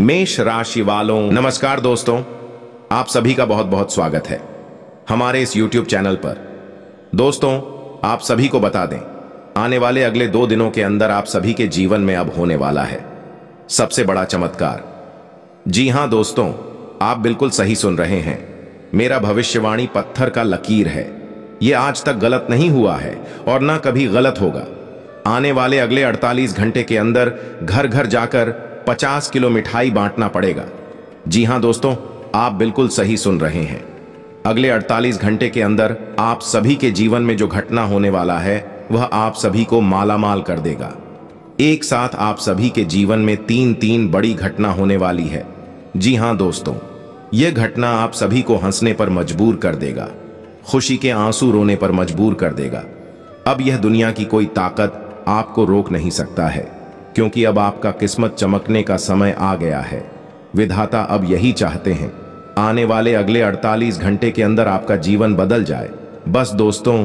मेष राशि वालों नमस्कार दोस्तों आप सभी का बहुत बहुत स्वागत है हमारे इस YouTube चैनल पर दोस्तों आप सभी को बता दें आने वाले अगले दो दिनों के अंदर आप सभी के जीवन में अब होने वाला है सबसे बड़ा चमत्कार जी हां दोस्तों आप बिल्कुल सही सुन रहे हैं मेरा भविष्यवाणी पत्थर का लकीर है ये आज तक गलत नहीं हुआ है और ना कभी गलत होगा आने वाले अगले 48 घंटे के अंदर घर घर जाकर पचास किलो मिठाई बांटना पड़ेगा जी हां दोस्तों आप बिल्कुल सही सुन रहे हैं अगले 48 घंटे के अंदर आप सभी के जीवन में जो घटना होने वाला है वह आप सभी को मालामाल कर देगा एक साथ आप सभी के जीवन में तीन तीन बड़ी घटना होने वाली है जी हां दोस्तों यह घटना आप सभी को हंसने पर मजबूर कर देगा खुशी के आंसू रोने पर मजबूर कर देगा अब यह दुनिया की कोई ताकत आपको रोक नहीं सकता है क्योंकि अब आपका किस्मत चमकने का समय आ गया है विधाता अब यही चाहते हैं आने वाले अगले 48 घंटे के अंदर आपका जीवन बदल जाए बस दोस्तों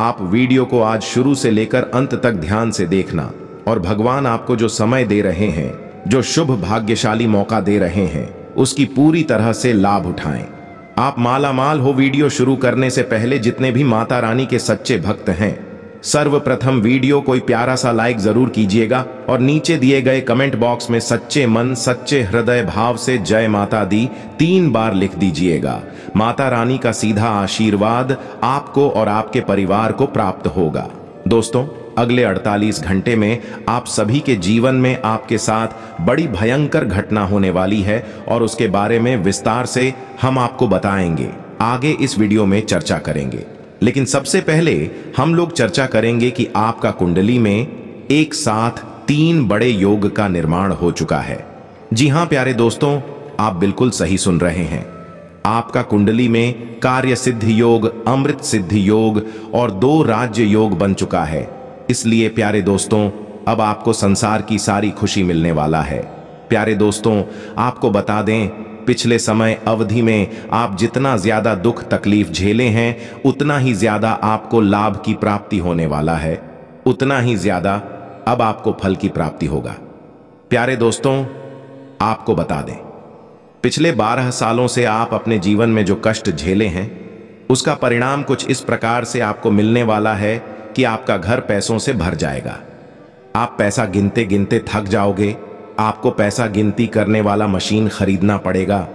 आप वीडियो को आज शुरू से लेकर अंत तक ध्यान से देखना और भगवान आपको जो समय दे रहे हैं जो शुभ भाग्यशाली मौका दे रहे हैं उसकी पूरी तरह से लाभ उठाएं आप माला माल हो वीडियो शुरू करने से पहले जितने भी माता रानी के सच्चे भक्त हैं सर्वप्रथम वीडियो कोई प्यारा सा लाइक जरूर कीजिएगा और नीचे दिए गए कमेंट बॉक्स में सच्चे मन सच्चे हृदय भाव से जय माता दी तीन बार लिख दीजिएगा माता रानी का सीधा आशीर्वाद आपको और आपके परिवार को प्राप्त होगा दोस्तों अगले 48 घंटे में आप सभी के जीवन में आपके साथ बड़ी भयंकर घटना होने वाली है और उसके बारे में विस्तार से हम आपको बताएंगे आगे इस वीडियो में चर्चा करेंगे लेकिन सबसे पहले हम लोग चर्चा करेंगे कि आपका कुंडली में एक साथ तीन बड़े योग का निर्माण हो चुका है जी हां प्यारे दोस्तों आप बिल्कुल सही सुन रहे हैं आपका कुंडली में कार्य सिद्धि योग अमृत सिद्धि योग और दो राज्य योग बन चुका है इसलिए प्यारे दोस्तों अब आपको संसार की सारी खुशी मिलने वाला है प्यारे दोस्तों आपको बता दें पिछले समय अवधि में आप जितना ज्यादा दुख तकलीफ झेले हैं उतना ही ज्यादा आपको लाभ की प्राप्ति होने वाला है उतना ही ज्यादा अब आपको फल की प्राप्ति होगा प्यारे दोस्तों आपको बता दें पिछले बारह सालों से आप अपने जीवन में जो कष्ट झेले हैं उसका परिणाम कुछ इस प्रकार से आपको मिलने वाला है कि आपका घर पैसों से भर जाएगा आप पैसा गिनते गिनते थक जाओगे आपको पैसा गिनती करने वाला मशीन खरीदना पड़ेगा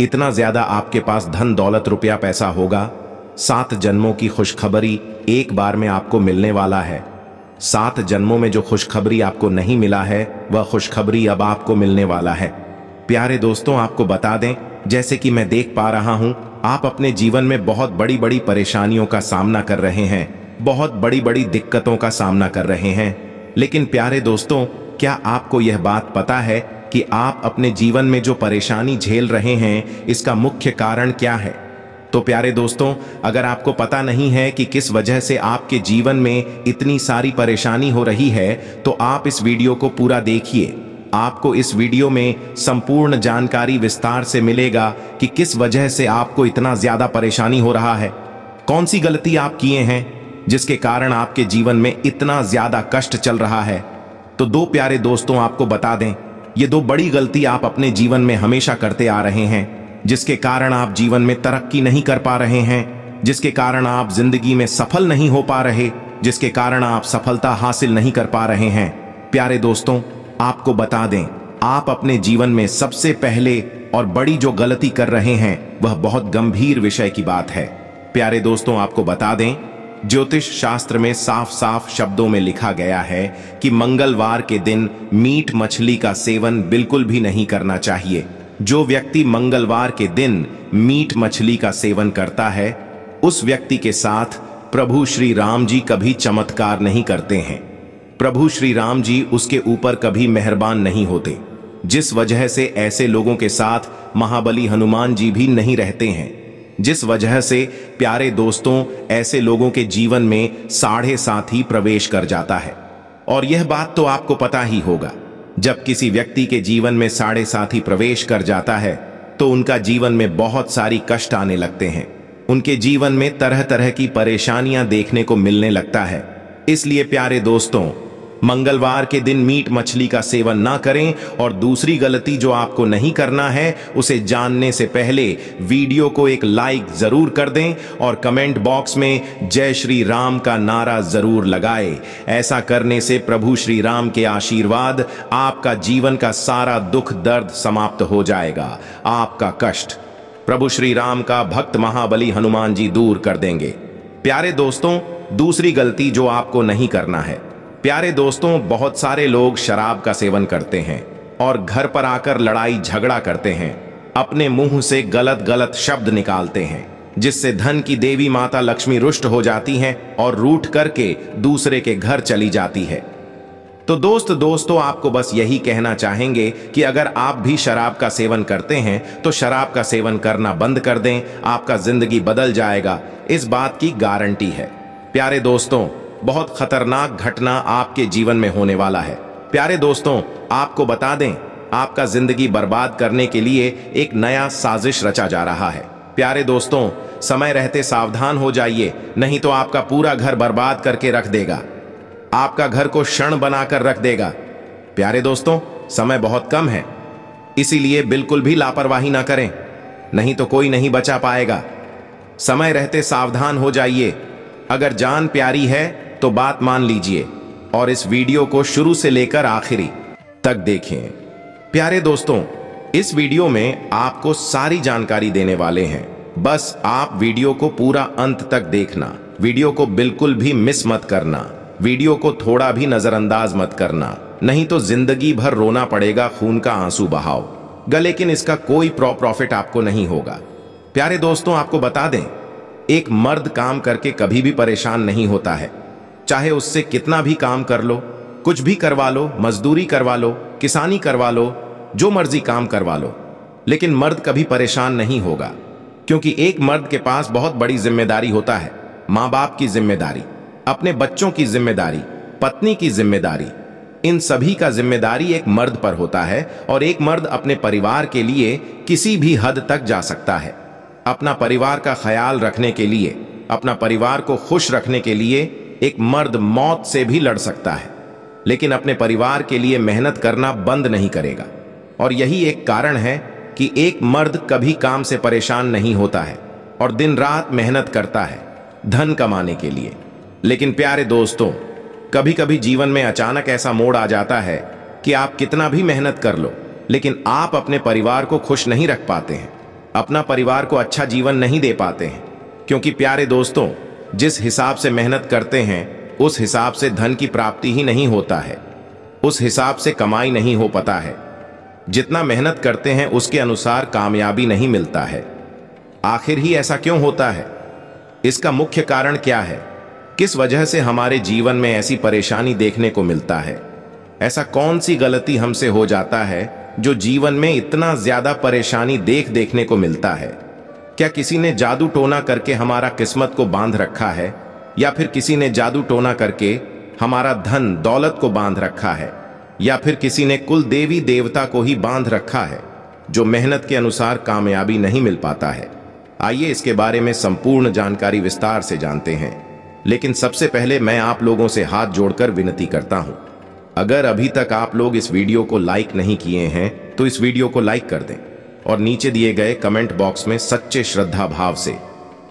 इतना ज्यादा आपके पास धन दौलत रुपया पैसा होगा सात जन्मों की खुशखबरी एक बार में आपको मिलने वाला है सात जन्मों में जो खुशखबरी आपको नहीं मिला है वह खुशखबरी अब आपको मिलने वाला है प्यारे दोस्तों आपको बता दें जैसे कि मैं देख पा रहा हूं आप अपने जीवन में बहुत बड़ी बड़ी परेशानियों का सामना कर रहे हैं बहुत बड़ी बड़ी दिक्कतों का सामना कर रहे हैं लेकिन प्यारे दोस्तों क्या आपको यह बात पता है कि आप अपने जीवन में जो परेशानी झेल रहे हैं इसका मुख्य कारण क्या है तो प्यारे दोस्तों अगर आपको पता नहीं है कि किस वजह से आपके जीवन में इतनी सारी परेशानी हो रही है तो आप इस वीडियो को पूरा देखिए आपको इस वीडियो में संपूर्ण जानकारी विस्तार से मिलेगा कि किस वजह से आपको इतना ज़्यादा परेशानी हो रहा है कौन सी गलती आप किए हैं जिसके कारण आपके जीवन में इतना ज़्यादा कष्ट चल रहा है तो दो प्यारे दोस्तों आपको बता दें ये दो बड़ी गलती आप अपने जीवन में हमेशा करते आ रहे हैं जिसके कारण आप जीवन में तरक्की नहीं कर पा रहे हैं जिसके कारण आप जिंदगी में सफल नहीं हो पा रहे जिसके कारण आप सफलता हासिल नहीं कर पा रहे हैं प्यारे दोस्तों आपको बता दें आप अपने जीवन में सबसे पहले और बड़ी जो गलती कर रहे हैं वह बहुत गंभीर विषय की बात है प्यारे दोस्तों आपको बता दें ज्योतिष शास्त्र में साफ साफ शब्दों में लिखा गया है कि मंगलवार के दिन मीट मछली का सेवन बिल्कुल भी नहीं करना चाहिए जो व्यक्ति मंगलवार के दिन मीट मछली का सेवन करता है उस व्यक्ति के साथ प्रभु श्री राम जी कभी चमत्कार नहीं करते हैं प्रभु श्री राम जी उसके ऊपर कभी मेहरबान नहीं होते जिस वजह से ऐसे लोगों के साथ महाबली हनुमान जी भी नहीं रहते हैं जिस वजह से प्यारे दोस्तों ऐसे लोगों के जीवन में साढ़े साथ ही प्रवेश कर जाता है और यह बात तो आपको पता ही होगा जब किसी व्यक्ति के जीवन में साढ़े साथ ही प्रवेश कर जाता है तो उनका जीवन में बहुत सारी कष्ट आने लगते हैं उनके जीवन में तरह तरह की परेशानियां देखने को मिलने लगता है इसलिए प्यारे दोस्तों मंगलवार के दिन मीट मछली का सेवन ना करें और दूसरी गलती जो आपको नहीं करना है उसे जानने से पहले वीडियो को एक लाइक जरूर कर दें और कमेंट बॉक्स में जय श्री राम का नारा जरूर लगाए ऐसा करने से प्रभु श्री राम के आशीर्वाद आपका जीवन का सारा दुख दर्द समाप्त हो जाएगा आपका कष्ट प्रभु श्री राम का भक्त महाबली हनुमान जी दूर कर देंगे प्यारे दोस्तों दूसरी गलती जो आपको नहीं करना है प्यारे दोस्तों बहुत सारे लोग शराब का सेवन करते हैं और घर पर आकर लड़ाई झगड़ा करते हैं अपने मुंह से गलत गलत शब्द निकालते हैं जिससे धन की देवी माता लक्ष्मी रुष्ट हो जाती हैं और रूठ करके दूसरे के घर चली जाती है तो दोस्त दोस्तों आपको बस यही कहना चाहेंगे कि अगर आप भी शराब का सेवन करते हैं तो शराब का सेवन करना बंद कर दें आपका जिंदगी बदल जाएगा इस बात की गारंटी है प्यारे दोस्तों बहुत खतरनाक घटना आपके जीवन में होने वाला है प्यारे दोस्तों आपको बता दें आपका जिंदगी बर्बाद करने के लिए एक नया साजिश रचा जा रहा है प्यारे दोस्तों समय रहते सावधान हो जाइए नहीं तो आपका पूरा घर बर्बाद करके रख देगा आपका घर को क्षण बनाकर रख देगा प्यारे दोस्तों समय बहुत कम है इसीलिए बिल्कुल भी लापरवाही ना करें नहीं तो कोई नहीं बचा पाएगा समय रहते सावधान हो जाइए अगर जान प्यारी है तो बात मान लीजिए और इस वीडियो को शुरू से लेकर आखिरी तक देखें प्यारे दोस्तों इस वीडियो में आपको सारी जानकारी देने वाले हैं बस आप वीडियो को पूरा अंत तक देखना वीडियो को बिल्कुल भी मिस मत करना वीडियो को थोड़ा भी नजरअंदाज मत करना नहीं तो जिंदगी भर रोना पड़ेगा खून का आंसू बहाओ लेकिन इसका कोई प्रॉफिट आपको नहीं होगा प्यारे दोस्तों आपको बता दें एक मर्द काम करके कभी भी परेशान नहीं होता है चाहे उससे कितना भी काम कर लो कुछ भी करवा लो मजदूरी करवा लो किसानी करवा लो जो मर्जी काम करवा लो लेकिन मर्द कभी परेशान नहीं होगा क्योंकि एक मर्द के पास बहुत बड़ी जिम्मेदारी होता है माँ बाप की जिम्मेदारी अपने बच्चों की जिम्मेदारी पत्नी की जिम्मेदारी इन सभी का जिम्मेदारी एक मर्द पर होता है और एक मर्द अपने परिवार के लिए किसी भी हद तक जा सकता है अपना परिवार का ख्याल रखने के लिए अपना परिवार को खुश रखने के लिए एक मर्द मौत से भी लड़ सकता है लेकिन अपने परिवार के लिए मेहनत करना बंद नहीं करेगा और यही एक कारण है कि एक मर्द कभी काम से परेशान नहीं होता है और दिन रात मेहनत करता है धन कमाने के लिए लेकिन प्यारे दोस्तों कभी कभी जीवन में अचानक ऐसा मोड़ आ जाता है कि आप कितना भी मेहनत कर लो लेकिन आप अपने परिवार को खुश नहीं रख पाते हैं अपना परिवार को अच्छा जीवन नहीं दे पाते हैं क्योंकि प्यारे दोस्तों जिस हिसाब से मेहनत करते हैं उस हिसाब से धन की प्राप्ति ही नहीं होता है उस हिसाब से कमाई नहीं हो पाता है जितना मेहनत करते हैं उसके अनुसार कामयाबी नहीं मिलता है आखिर ही ऐसा क्यों होता है इसका मुख्य कारण क्या है किस वजह से हमारे जीवन में ऐसी परेशानी देखने को मिलता है ऐसा कौन सी गलती हमसे हो जाता है जो जीवन में इतना ज्यादा परेशानी देख देखने को मिलता है क्या किसी ने जादू टोना करके हमारा किस्मत को बांध रखा है या फिर किसी ने जादू टोना करके हमारा धन दौलत को बांध रखा है या फिर किसी ने कुल देवी देवता को ही बांध रखा है जो मेहनत के अनुसार कामयाबी नहीं मिल पाता है आइए इसके बारे में संपूर्ण जानकारी विस्तार से जानते हैं लेकिन सबसे पहले मैं आप लोगों से हाथ जोड़कर विनती करता हूं अगर अभी तक आप लोग इस वीडियो को लाइक नहीं किए हैं तो इस वीडियो को लाइक कर दें और नीचे दिए गए कमेंट बॉक्स में सच्चे श्रद्धा भाव से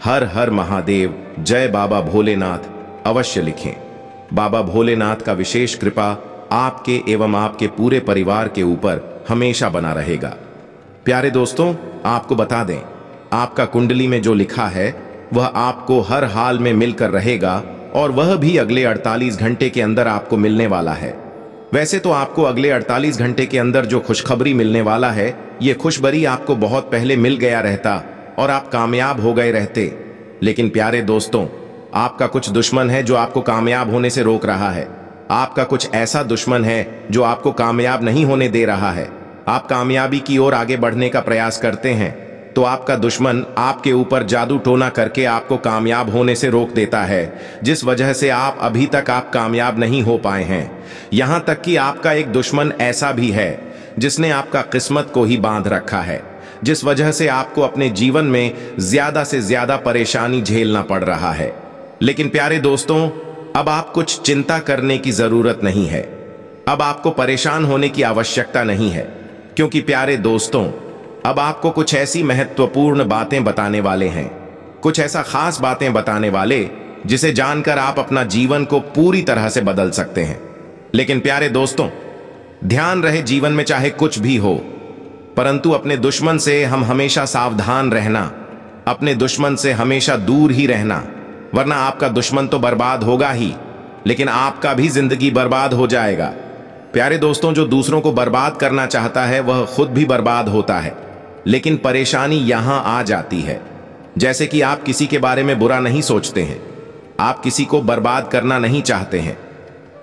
हर हर महादेव जय बाबा भोलेनाथ अवश्य लिखें बाबा भोलेनाथ का विशेष कृपा आपके एवं आपके पूरे परिवार के ऊपर हमेशा बना रहेगा प्यारे दोस्तों आपको बता दें आपका कुंडली में जो लिखा है वह आपको हर हाल में मिलकर रहेगा और वह भी अगले 48 घंटे के अंदर आपको मिलने वाला है वैसे तो आपको अगले 48 घंटे के अंदर जो खुशखबरी मिलने वाला है ये खुशबरी आपको बहुत पहले मिल गया रहता और आप कामयाब हो गए रहते लेकिन प्यारे दोस्तों आपका कुछ दुश्मन है जो आपको कामयाब होने से रोक रहा है आपका कुछ ऐसा दुश्मन है जो आपको कामयाब नहीं होने दे रहा है आप कामयाबी की ओर आगे बढ़ने का प्रयास करते हैं तो आपका दुश्मन आपके ऊपर जादू टोना करके आपको कामयाब होने से रोक देता है जिस वजह से आप अभी तक आप कामयाब नहीं हो पाए हैं यहां तक कि आपका एक दुश्मन ऐसा भी है जिसने आपका किस्मत को ही बांध रखा है जिस वजह से आपको अपने जीवन में ज्यादा से ज्यादा परेशानी झेलना पड़ रहा है लेकिन प्यारे दोस्तों अब आप कुछ चिंता करने की जरूरत नहीं है अब आपको परेशान होने की आवश्यकता नहीं है क्योंकि प्यारे दोस्तों अब आपको कुछ ऐसी महत्वपूर्ण बातें बताने वाले हैं कुछ ऐसा खास बातें बताने वाले जिसे जानकर आप अपना जीवन को पूरी तरह से बदल सकते हैं लेकिन प्यारे दोस्तों ध्यान रहे जीवन में चाहे कुछ भी हो परंतु अपने दुश्मन से हम हमेशा सावधान रहना अपने दुश्मन से हमेशा दूर ही रहना वरना आपका दुश्मन तो बर्बाद होगा ही लेकिन आपका भी जिंदगी बर्बाद हो जाएगा प्यारे दोस्तों जो दूसरों को बर्बाद करना चाहता है वह खुद भी बर्बाद होता है लेकिन परेशानी यहां आ जाती है जैसे कि आप किसी के बारे में बुरा नहीं सोचते हैं आप किसी को बर्बाद करना नहीं चाहते हैं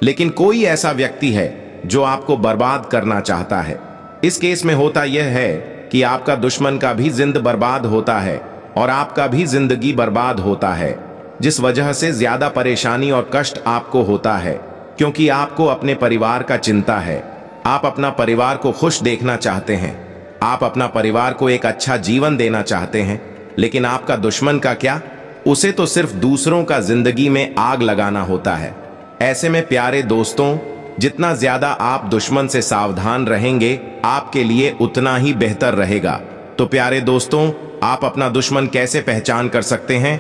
लेकिन कोई ऐसा व्यक्ति है जो आपको बर्बाद करना चाहता है इस केस में होता यह है कि आपका दुश्मन का भी जिंद बर्बाद होता है और आपका भी जिंदगी बर्बाद होता है जिस वजह से ज्यादा परेशानी और कष्ट आपको होता है क्योंकि आपको अपने परिवार का चिंता है आप अपना परिवार को खुश देखना चाहते हैं आप अपना परिवार को एक अच्छा जीवन देना चाहते हैं लेकिन आपका दुश्मन का क्या उसे तो सिर्फ दूसरों का जिंदगी में आग लगाना होता है ऐसे में प्यारे दोस्तों जितना ज्यादा आप दुश्मन से सावधान रहेंगे आपके लिए उतना ही बेहतर रहेगा तो प्यारे दोस्तों आप अपना दुश्मन कैसे पहचान कर सकते हैं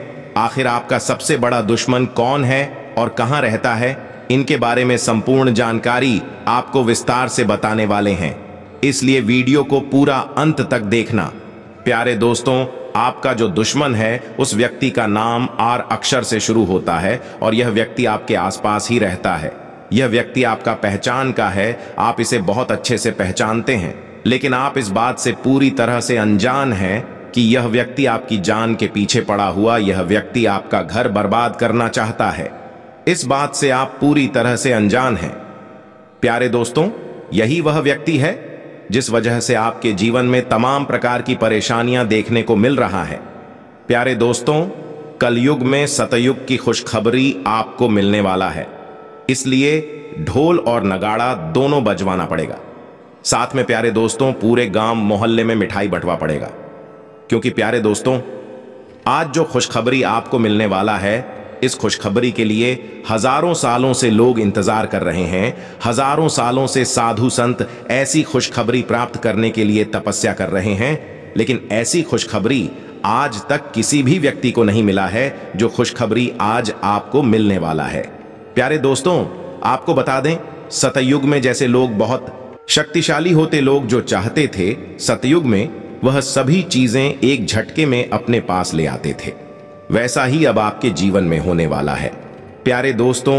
आखिर आपका सबसे बड़ा दुश्मन कौन है और कहाँ रहता है इनके बारे में संपूर्ण जानकारी आपको विस्तार से बताने वाले हैं इसलिए वीडियो को पूरा अंत तक देखना प्यारे दोस्तों आपका जो दुश्मन है उस व्यक्ति का नाम आर अक्षर से शुरू होता है और यह व्यक्ति आपके आसपास ही रहता है यह व्यक्ति आपका पहचान का है आप इसे बहुत अच्छे से पहचानते हैं लेकिन आप इस बात से पूरी तरह से अनजान हैं कि यह व्यक्ति आपकी जान के पीछे पड़ा हुआ यह व्यक्ति आपका घर बर्बाद करना चाहता है इस बात से आप पूरी तरह से अनजान हैं प्यारे दोस्तों यही वह व्यक्ति है जिस वजह से आपके जीवन में तमाम प्रकार की परेशानियां देखने को मिल रहा है प्यारे दोस्तों कलयुग में सतयुग की खुशखबरी आपको मिलने वाला है इसलिए ढोल और नगाड़ा दोनों बजवाना पड़ेगा साथ में प्यारे दोस्तों पूरे गांव मोहल्ले में मिठाई बंटवा पड़ेगा क्योंकि प्यारे दोस्तों आज जो खुशखबरी आपको मिलने वाला है इस खुशखबरी के लिए हजारों सालों से लोग इंतजार कर रहे हैं हजारों सालों से साधु संत ऐसी खुशखबरी प्राप्त करने के लिए तपस्या कर रहे हैं लेकिन ऐसी खुशखबरी आज तक किसी भी व्यक्ति को नहीं मिला है जो खुशखबरी आज आपको मिलने वाला है प्यारे दोस्तों आपको बता दें सतयुग में जैसे लोग बहुत शक्तिशाली होते लोग जो चाहते थे सतयुग में वह सभी चीजें एक झटके में अपने पास ले आते थे वैसा ही अब आपके जीवन में होने वाला है प्यारे दोस्तों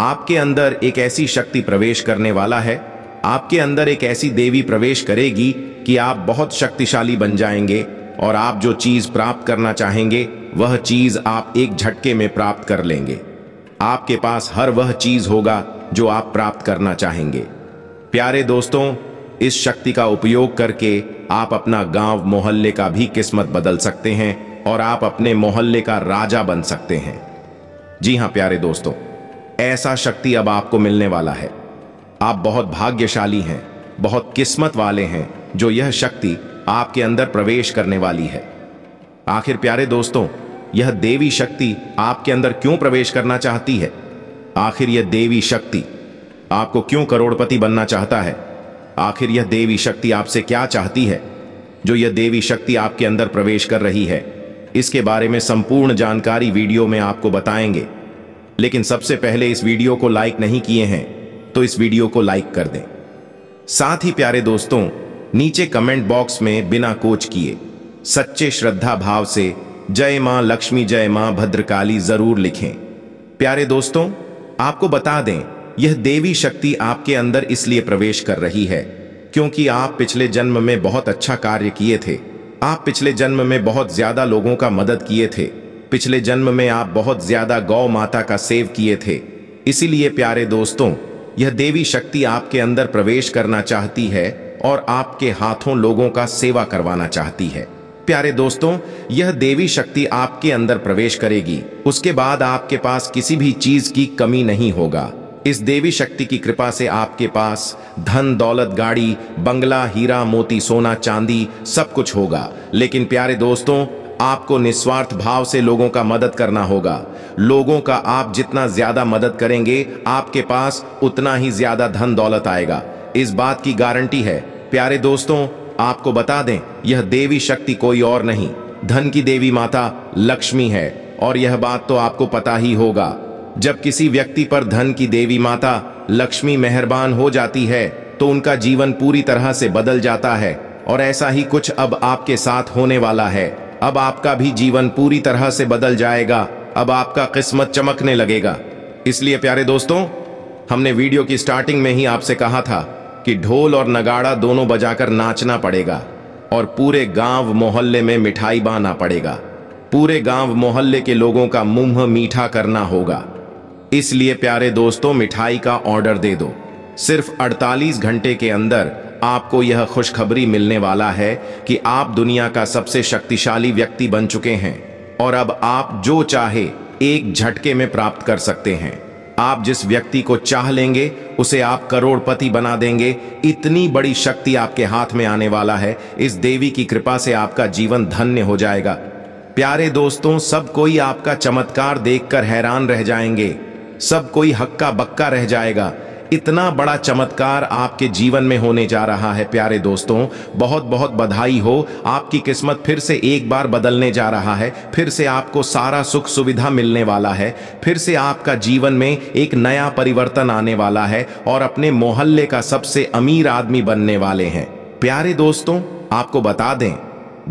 आपके अंदर एक ऐसी शक्ति प्रवेश करने वाला है आपके अंदर एक ऐसी देवी प्रवेश करेगी कि आप बहुत शक्तिशाली बन जाएंगे और आप जो चीज प्राप्त करना चाहेंगे वह चीज आप एक झटके में प्राप्त कर लेंगे आपके पास हर वह चीज होगा जो आप प्राप्त करना चाहेंगे प्यारे दोस्तों इस शक्ति का उपयोग करके आप अपना गांव मोहल्ले का भी किस्मत बदल सकते हैं और आप अपने मोहल्ले का राजा बन सकते हैं जी हां प्यारे दोस्तों ऐसा शक्ति अब आपको मिलने वाला है आप बहुत भाग्यशाली हैं बहुत किस्मत वाले हैं जो यह शक्ति आपके अंदर प्रवेश करने वाली है आखिर प्यारे दोस्तों यह देवी शक्ति आपके अंदर क्यों प्रवेश करना चाहती है आखिर यह देवी शक्ति आपको क्यों करोड़पति बनना चाहता है आखिर यह देवी शक्ति आपसे क्या चाहती है जो यह देवी शक्ति आपके अंदर प्रवेश कर रही है इसके बारे में संपूर्ण जानकारी वीडियो में आपको बताएंगे लेकिन सबसे पहले इस वीडियो को लाइक नहीं किए हैं तो इस वीडियो को लाइक कर दें साथ ही प्यारे दोस्तों नीचे कमेंट बॉक्स में बिना कोच किए सच्चे श्रद्धा भाव से जय मां लक्ष्मी जय मां भद्रकाली जरूर लिखें प्यारे दोस्तों आपको बता दें यह देवी शक्ति आपके अंदर इसलिए प्रवेश कर रही है क्योंकि आप पिछले जन्म में बहुत अच्छा कार्य किए थे आप पिछले जन्म में बहुत ज्यादा लोगों का मदद किए थे पिछले जन्म में आप बहुत ज्यादा गौ माता का सेव किए थे इसीलिए प्यारे दोस्तों यह देवी शक्ति आपके अंदर प्रवेश करना चाहती है और आपके हाथों लोगों का सेवा करवाना चाहती है प्यारे दोस्तों यह देवी शक्ति आपके अंदर प्रवेश करेगी उसके बाद आपके पास किसी भी चीज की कमी नहीं होगा इस देवी शक्ति की कृपा से आपके पास धन दौलत गाड़ी बंगला हीरा मोती सोना चांदी सब कुछ होगा लेकिन प्यारे दोस्तों आपको निस्वार्थ भाव से लोगों का मदद करना होगा लोगों का आप जितना ज्यादा मदद करेंगे आपके पास उतना ही ज्यादा धन दौलत आएगा इस बात की गारंटी है प्यारे दोस्तों आपको बता दें यह देवी शक्ति कोई और नहीं धन की देवी माता लक्ष्मी है और यह बात तो आपको पता ही होगा जब किसी व्यक्ति पर धन की देवी माता लक्ष्मी मेहरबान हो जाती है तो उनका जीवन पूरी तरह से बदल जाता है और ऐसा ही कुछ अब आपके साथ होने वाला है अब आपका भी जीवन पूरी तरह से बदल जाएगा अब आपका किस्मत चमकने लगेगा इसलिए प्यारे दोस्तों हमने वीडियो की स्टार्टिंग में ही आपसे कहा था कि ढोल और नगाड़ा दोनों बजाकर नाचना पड़ेगा और पूरे गांव मोहल्ले में मिठाई बांधना पड़ेगा पूरे गांव मोहल्ले के लोगों का मुंह मीठा करना होगा इसलिए प्यारे दोस्तों मिठाई का ऑर्डर दे दो सिर्फ 48 घंटे के अंदर आपको यह खुशखबरी मिलने वाला है कि आप दुनिया का सबसे शक्तिशाली व्यक्ति बन चुके हैं और अब आप जो चाहे एक झटके में प्राप्त कर सकते हैं आप जिस व्यक्ति को चाह लेंगे उसे आप करोड़पति बना देंगे इतनी बड़ी शक्ति आपके हाथ में आने वाला है इस देवी की कृपा से आपका जीवन धन्य हो जाएगा प्यारे दोस्तों सब कोई आपका चमत्कार देखकर हैरान रह जाएंगे सब कोई हक्का बक्का रह जाएगा इतना बड़ा चमत्कार आपके जीवन में होने जा रहा है प्यारे दोस्तों बहुत बहुत बधाई हो आपकी किस्मत फिर से एक बार बदलने जा रहा है फिर से आपको सारा सुख सुविधा मिलने वाला है फिर से आपका जीवन में एक नया परिवर्तन आने वाला है और अपने मोहल्ले का सबसे अमीर आदमी बनने वाले हैं प्यारे दोस्तों आपको बता दें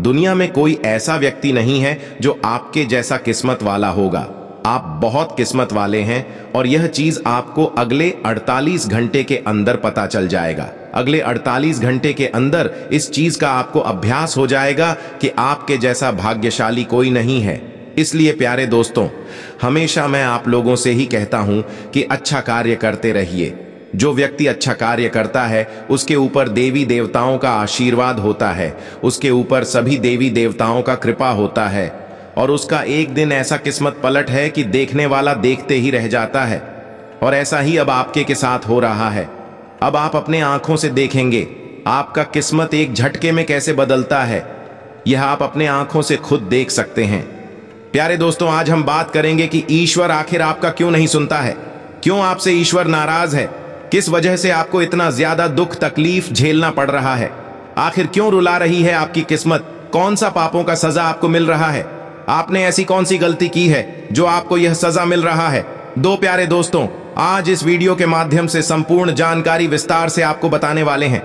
दुनिया में कोई ऐसा व्यक्ति नहीं है जो आपके जैसा किस्मत वाला होगा आप बहुत किस्मत वाले हैं और यह चीज आपको अगले 48 घंटे के अंदर पता चल जाएगा अगले 48 घंटे के अंदर इस चीज का आपको अभ्यास हो जाएगा कि आपके जैसा भाग्यशाली कोई नहीं है इसलिए प्यारे दोस्तों हमेशा मैं आप लोगों से ही कहता हूं कि अच्छा कार्य करते रहिए जो व्यक्ति अच्छा कार्य करता है उसके ऊपर देवी देवताओं का आशीर्वाद होता है उसके ऊपर सभी देवी देवताओं का कृपा होता है और उसका एक दिन ऐसा किस्मत पलट है कि देखने वाला देखते ही रह जाता है और ऐसा ही अब आपके के साथ हो रहा है अब आप अपने आंखों से देखेंगे आपका किस्मत एक झटके में कैसे बदलता है यह आप अपने आंखों से खुद देख सकते हैं प्यारे दोस्तों आज हम बात करेंगे कि ईश्वर आखिर आपका क्यों नहीं सुनता है क्यों आपसे ईश्वर नाराज है किस वजह से आपको इतना ज्यादा दुख तकलीफ झेलना पड़ रहा है आखिर क्यों रुला रही है आपकी किस्मत कौन सा पापों का सजा आपको मिल रहा है आपने ऐसी कौन सी गलती की है जो आपको यह सजा मिल रहा है दो प्यारे दोस्तों आज इस वीडियो के माध्यम से संपूर्ण जानकारी विस्तार से आपको बताने वाले हैं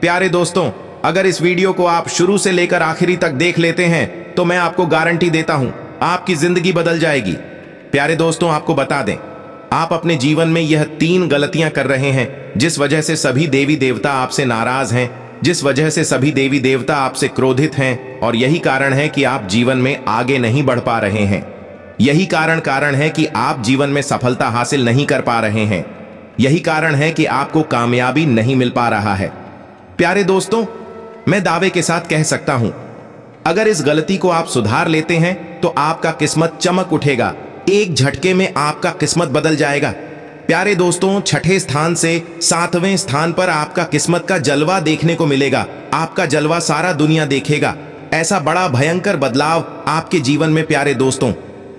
प्यारे दोस्तों अगर इस वीडियो को आप शुरू से लेकर आखिरी तक देख लेते हैं तो मैं आपको गारंटी देता हूं आपकी जिंदगी बदल जाएगी प्यारे दोस्तों आपको बता दें आप अपने जीवन में यह तीन गलतियां कर रहे हैं जिस वजह से सभी देवी देवता आपसे नाराज हैं जिस वजह से सभी देवी देवता आपसे क्रोधित हैं और यही कारण है कि आप जीवन में आगे नहीं बढ़ पा रहे हैं यही कारण कारण है कि आप जीवन में सफलता हासिल नहीं कर पा रहे हैं यही कारण है कि आपको कामयाबी नहीं मिल पा रहा है प्यारे दोस्तों मैं दावे के साथ कह सकता हूं अगर इस गलती को आप सुधार लेते हैं तो आपका किस्मत चमक उठेगा एक झटके में आपका किस्मत बदल जाएगा प्यारे दोस्तों छठे स्थान से सातवें स्थान पर आपका किस्मत का जलवा देखने को मिलेगा आपका जलवा सारा दुनिया देखेगा ऐसा बड़ा भयंकर बदलाव आपके जीवन में प्यारे दोस्तों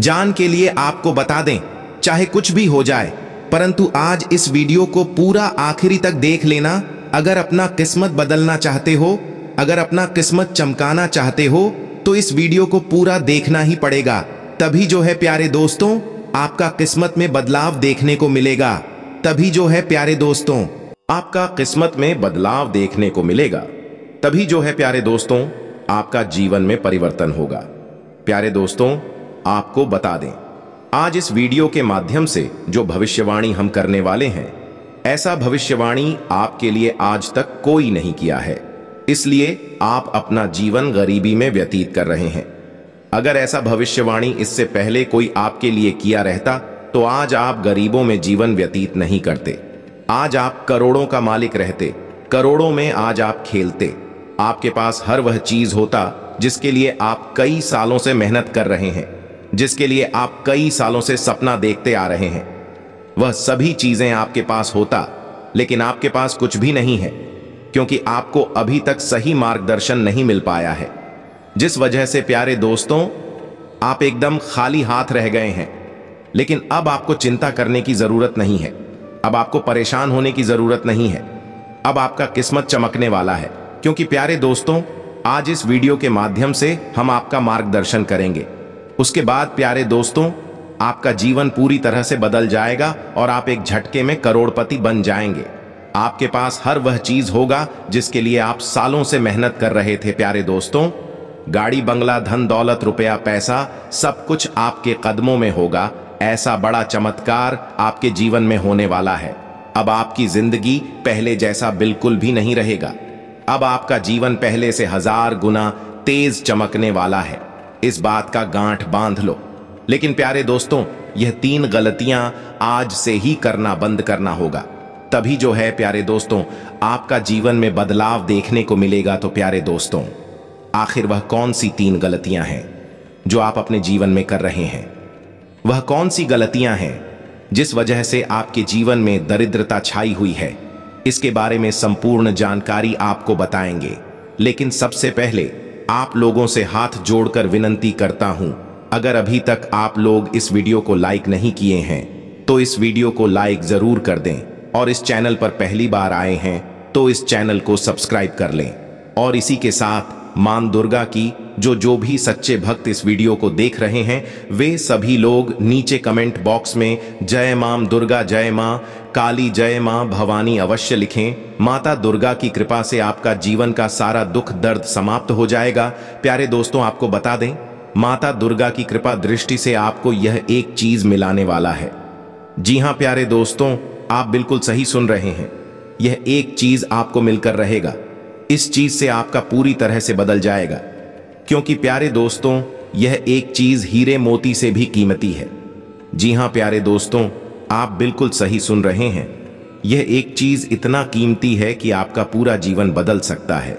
जान के लिए आपको बता दें चाहे कुछ भी हो जाए परंतु आज इस वीडियो को पूरा आखिरी तक देख लेना अगर अपना किस्मत बदलना चाहते हो अगर अपना किस्मत चमकाना चाहते हो तो इस वीडियो को पूरा देखना ही पड़ेगा तभी जो है प्यारे दोस्तों आपका किस्मत में बदलाव देखने को मिलेगा तभी जो है प्यारे दोस्तों आपका किस्मत में बदलाव देखने को मिलेगा तभी जो है प्यारे दोस्तों आपका जीवन में परिवर्तन होगा प्यारे दोस्तों आपको बता दें आज इस वीडियो के माध्यम से जो भविष्यवाणी हम करने वाले हैं ऐसा भविष्यवाणी आपके लिए आज तक कोई नहीं किया है इसलिए आप अपना जीवन गरीबी में व्यतीत कर रहे हैं अगर ऐसा भविष्यवाणी इससे पहले कोई आपके लिए किया रहता तो आज आप गरीबों में जीवन व्यतीत नहीं करते आज आप करोड़ों का मालिक रहते करोड़ों में आज आप खेलते आपके पास हर वह चीज होता जिसके लिए आप कई सालों से मेहनत कर रहे हैं जिसके लिए आप कई सालों से सपना देखते आ रहे हैं वह सभी चीजें आपके पास होता लेकिन आपके पास कुछ भी नहीं है क्योंकि आपको अभी तक सही मार्गदर्शन नहीं मिल पाया है जिस वजह से प्यारे दोस्तों आप एकदम खाली हाथ रह गए हैं लेकिन अब आपको चिंता करने की ज़रूरत नहीं है अब आपको परेशान होने की ज़रूरत नहीं है अब आपका किस्मत चमकने वाला है क्योंकि प्यारे दोस्तों आज इस वीडियो के माध्यम से हम आपका मार्गदर्शन करेंगे उसके बाद प्यारे दोस्तों आपका जीवन पूरी तरह से बदल जाएगा और आप एक झटके में करोड़पति बन जाएंगे आपके पास हर वह चीज़ होगा जिसके लिए आप सालों से मेहनत कर रहे थे प्यारे दोस्तों गाड़ी बंगला धन दौलत रुपया पैसा सब कुछ आपके कदमों में होगा ऐसा बड़ा चमत्कार आपके जीवन में होने वाला है अब आपकी जिंदगी पहले जैसा बिल्कुल भी नहीं रहेगा अब आपका जीवन पहले से हजार गुना तेज चमकने वाला है इस बात का गांठ बांध लो लेकिन प्यारे दोस्तों यह तीन गलतियां आज से ही करना बंद करना होगा तभी जो है प्यारे दोस्तों आपका जीवन में बदलाव देखने को मिलेगा तो प्यारे दोस्तों आखिर वह कौन सी तीन गलतियां हैं जो आप अपने जीवन में कर रहे हैं वह कौन सी गलतियां हैं जिस वजह से आपके जीवन में दरिद्रता छाई हुई है इसके बारे में संपूर्ण जानकारी आपको बताएंगे लेकिन सबसे पहले आप लोगों से हाथ जोड़कर विनंती करता हूं अगर अभी तक आप लोग इस वीडियो को लाइक नहीं किए हैं तो इस वीडियो को लाइक जरूर कर दें और इस चैनल पर पहली बार आए हैं तो इस चैनल को सब्सक्राइब कर लें और इसी के साथ मां दुर्गा की जो जो भी सच्चे भक्त इस वीडियो को देख रहे हैं वे सभी लोग नीचे कमेंट बॉक्स में जय माम दुर्गा जय माँ काली जय माँ भवानी अवश्य लिखें माता दुर्गा की कृपा से आपका जीवन का सारा दुख दर्द समाप्त हो जाएगा प्यारे दोस्तों आपको बता दें माता दुर्गा की कृपा दृष्टि से आपको यह एक चीज मिलाने वाला है जी हाँ प्यारे दोस्तों आप बिल्कुल सही सुन रहे हैं यह एक चीज आपको मिलकर रहेगा इस चीज से आपका पूरी तरह से बदल जाएगा क्योंकि प्यारे दोस्तों यह एक चीज हीरे मोती से भी कीमती है जी हां प्यारे दोस्तों आप बिल्कुल सही सुन रहे हैं यह एक चीज इतना कीमती है कि आपका पूरा जीवन बदल सकता है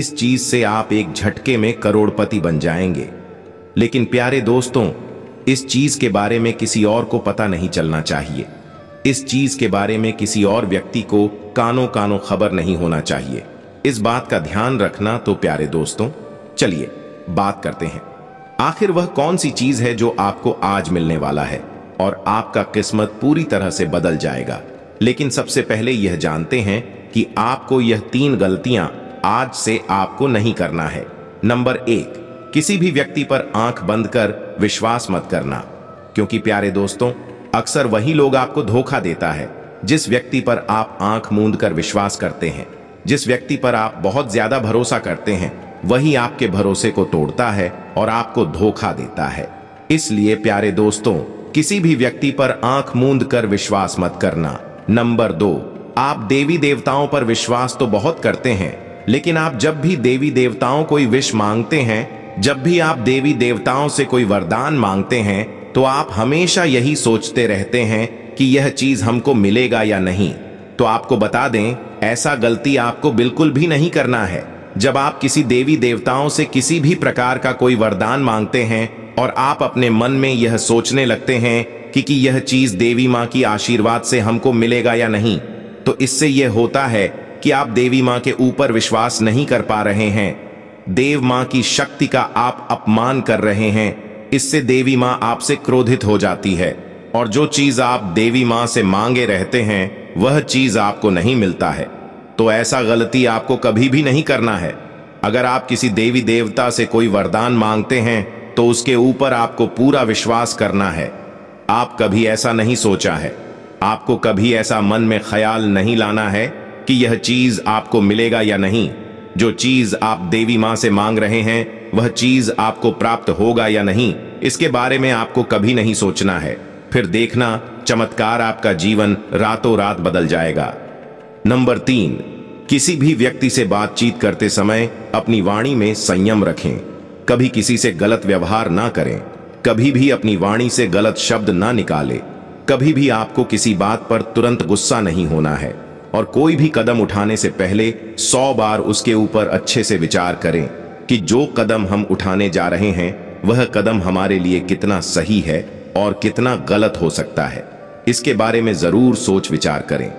इस चीज से आप एक झटके में करोड़पति बन जाएंगे लेकिन प्यारे दोस्तों इस चीज के बारे में किसी और को पता नहीं चलना चाहिए इस चीज के बारे में किसी और व्यक्ति को कानों कानों खबर नहीं होना चाहिए इस बात का ध्यान रखना तो प्यारे दोस्तों चलिए बात करते हैं आखिर वह कौन सी चीज है जो आपको आज मिलने वाला है और आपका किस्मत पूरी तरह से बदल जाएगा लेकिन सबसे पहले यह जानते हैं कि आपको यह तीन गलतियां आज से आपको नहीं करना है नंबर एक किसी भी व्यक्ति पर आंख बंद कर विश्वास मत करना क्योंकि प्यारे दोस्तों अक्सर वही लोग आपको धोखा देता है जिस व्यक्ति पर आप आंख मूंद कर विश्वास करते हैं जिस व्यक्ति पर आप बहुत ज़्यादा भरोसा करते हैं वही आपके भरोसे को तोड़ता है और आपको धोखा देता है इसलिए प्यारे दोस्तों किसी भी व्यक्ति पर आंख मूंद कर विश्वास मत करना नंबर दो आप देवी देवताओं पर विश्वास तो बहुत करते हैं लेकिन आप जब भी देवी देवताओं कोई विश मांगते हैं जब भी आप देवी देवताओं से कोई वरदान मांगते हैं तो आप हमेशा यही सोचते रहते हैं कि यह चीज हमको मिलेगा या नहीं तो आपको बता दें ऐसा गलती आपको बिल्कुल भी नहीं करना है जब आप किसी देवी देवताओं से किसी भी प्रकार का कोई वरदान मांगते हैं और आप अपने मन में यह सोचने लगते हैं कि कि यह चीज देवी माँ की आशीर्वाद से हमको मिलेगा या नहीं तो इससे यह होता है कि आप देवी माँ के ऊपर विश्वास नहीं कर पा रहे हैं देव माँ की शक्ति का आप अपमान कर रहे हैं इससे देवी माँ आपसे क्रोधित हो जाती है और जो चीज आप देवी माँ से मांगे रहते हैं वह चीज आपको नहीं मिलता है तो ऐसा गलती आपको कभी भी नहीं करना है अगर आप किसी देवी देवता से कोई वरदान मांगते हैं तो उसके ऊपर आपको पूरा विश्वास करना है आप कभी ऐसा नहीं सोचा है आपको कभी ऐसा मन में ख्याल नहीं लाना है कि यह चीज आपको मिलेगा या नहीं जो चीज आप देवी माँ से मांग रहे हैं वह चीज आपको प्राप्त होगा या नहीं इसके बारे में आपको कभी नहीं सोचना है फिर देखना चमत्कार आपका जीवन रातों रात बदल जाएगा नंबर तीन किसी भी व्यक्ति से बातचीत करते समय अपनी वाणी में संयम रखें कभी किसी से गलत व्यवहार ना करें कभी भी अपनी वाणी से गलत शब्द ना निकाले कभी भी आपको किसी बात पर तुरंत गुस्सा नहीं होना है और कोई भी कदम उठाने से पहले सौ बार उसके ऊपर अच्छे से विचार करें कि जो कदम हम उठाने जा रहे हैं वह कदम हमारे लिए कितना सही है और कितना गलत हो सकता है इसके बारे में जरूर सोच विचार करें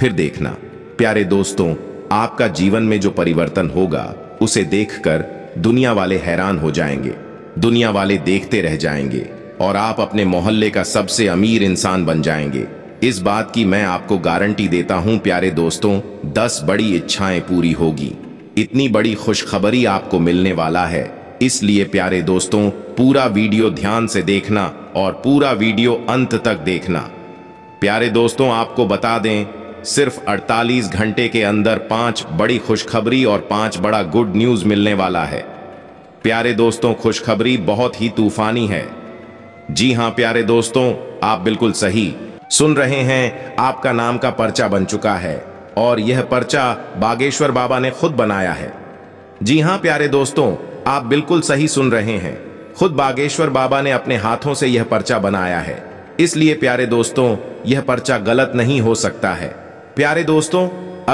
फिर देखना प्यारे दोस्तों आपका जीवन में जो परिवर्तन होगा उसे देखकर दुनिया वाले हैरान हो जाएंगे दुनिया वाले देखते रह जाएंगे और आप अपने मोहल्ले का सबसे अमीर इंसान बन जाएंगे इस बात की मैं आपको गारंटी देता हूं प्यारे दोस्तों दस बड़ी इच्छाएं पूरी होगी इतनी बड़ी खुशखबरी आपको मिलने वाला है इसलिए प्यारे दोस्तों पूरा वीडियो ध्यान से देखना और पूरा वीडियो अंत तक देखना प्यारे दोस्तों आपको बता दें सिर्फ 48 घंटे के अंदर पांच बड़ी खुशखबरी और पांच बड़ा गुड न्यूज मिलने वाला है प्यारे दोस्तों खुशखबरी बहुत ही तूफानी है जी हां प्यारे दोस्तों आप बिल्कुल सही सुन रहे हैं आपका नाम का पर्चा बन चुका है और यह पर्चा बागेश्वर बाबा ने खुद बनाया है जी हां प्यारे दोस्तों आप बिल्कुल सही सुन रहे हैं खुद बागेश्वर बाबा ने अपने हाथों से यह पर्चा बनाया है इसलिए प्यारे दोस्तों यह पर्चा गलत नहीं हो सकता है प्यारे दोस्तों